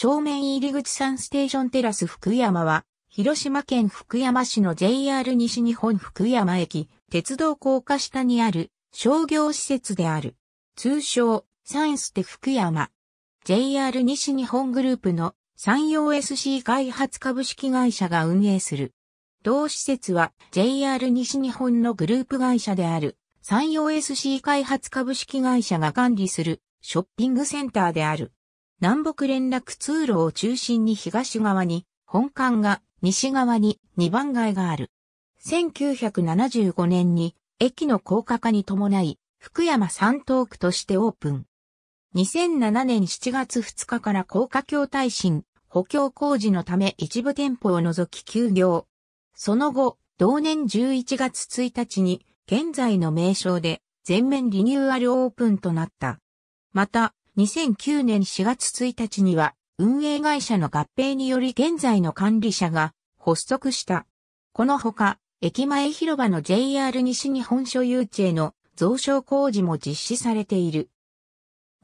正面入り口3ステーションテラス福山は、広島県福山市の JR 西日本福山駅、鉄道高架下にある商業施設である。通称、サンステ福山。JR 西日本グループの山陽 SC 開発株式会社が運営する。同施設は JR 西日本のグループ会社である山陽 SC 開発株式会社が管理するショッピングセンターである。南北連絡通路を中心に東側に本館が、西側に2番街がある。1975年に駅の高架化に伴い、福山三東区としてオープン。2007年7月2日から高架橋耐震、補強工事のため一部店舗を除き休業。その後、同年11月1日に現在の名称で全面リニューアルオープンとなった。また、2009年4月1日には運営会社の合併により現在の管理者が発足した。このほか、駅前広場の JR 西日本所有地への増床工事も実施されている。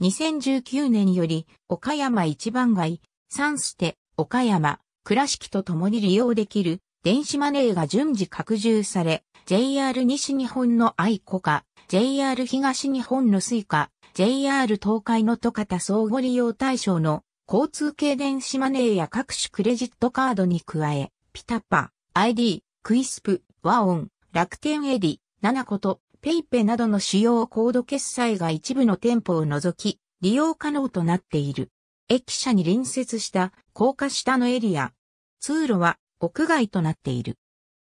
2019年より岡山一番街、三捨て、岡山、倉敷と共に利用できる電子マネーが順次拡充され、JR 西日本の愛子か、JR 東日本のスイカ、JR 東海の都方相互利用対象の交通系電子マネーや各種クレジットカードに加え、ピタッパ、ID、クイスプ、ワオン、楽天エディ、ナナコと、ペイペなどの主要コード決済が一部の店舗を除き、利用可能となっている。駅舎に隣接した高架下のエリア。通路は屋外となっている。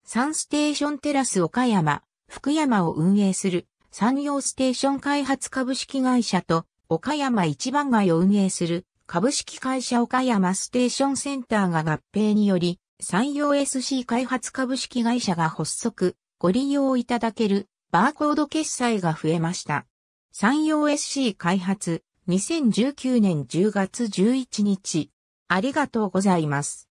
サンステーションテラス岡山、福山を運営する産業ステーション開発株式会社と岡山一番街を運営する株式会社岡山ステーションセンターが合併により、産業 SC 開発株式会社が発足、ご利用いただけるバーコード決済が増えました。産業 SC 開発2019年10月11日。ありがとうございます。